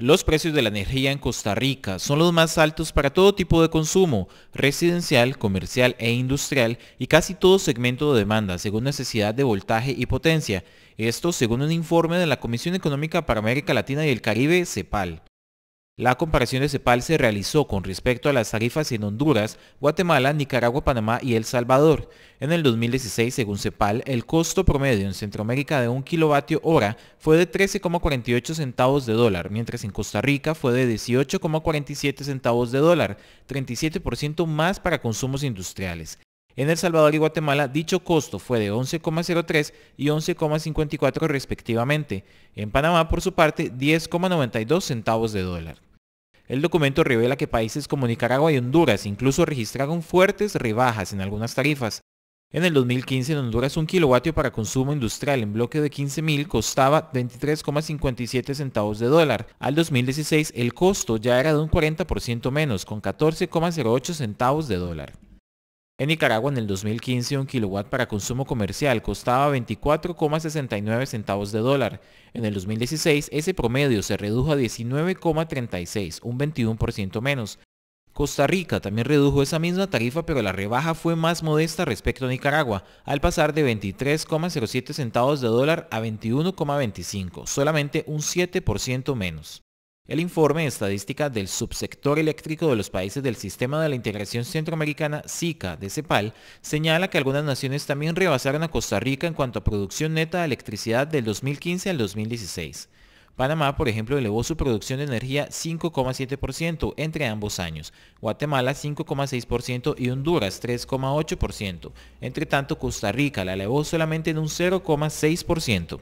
Los precios de la energía en Costa Rica son los más altos para todo tipo de consumo, residencial, comercial e industrial y casi todo segmento de demanda según necesidad de voltaje y potencia. Esto según un informe de la Comisión Económica para América Latina y el Caribe, CEPAL. La comparación de CEPAL se realizó con respecto a las tarifas en Honduras, Guatemala, Nicaragua, Panamá y El Salvador. En el 2016, según CEPAL, el costo promedio en Centroamérica de un kilovatio hora fue de 13,48 centavos de dólar, mientras en Costa Rica fue de 18,47 centavos de dólar, 37% más para consumos industriales. En El Salvador y Guatemala dicho costo fue de 11,03 y 11,54 respectivamente. En Panamá, por su parte, 10,92 centavos de dólar. El documento revela que países como Nicaragua y Honduras incluso registraron fuertes rebajas en algunas tarifas. En el 2015 en Honduras un kilovatio para consumo industrial en bloque de 15.000 costaba 23,57 centavos de dólar. Al 2016 el costo ya era de un 40% menos, con 14,08 centavos de dólar. En Nicaragua en el 2015 un kilowatt para consumo comercial costaba 24,69 centavos de dólar. En el 2016 ese promedio se redujo a 19,36, un 21% menos. Costa Rica también redujo esa misma tarifa pero la rebaja fue más modesta respecto a Nicaragua, al pasar de 23,07 centavos de dólar a 21,25, solamente un 7% menos. El informe de estadística del subsector eléctrico de los países del Sistema de la Integración Centroamericana SICA de CEPAL señala que algunas naciones también rebasaron a Costa Rica en cuanto a producción neta de electricidad del 2015 al 2016. Panamá, por ejemplo, elevó su producción de energía 5,7% entre ambos años, Guatemala 5,6% y Honduras 3,8%. Entre tanto, Costa Rica la elevó solamente en un 0,6%.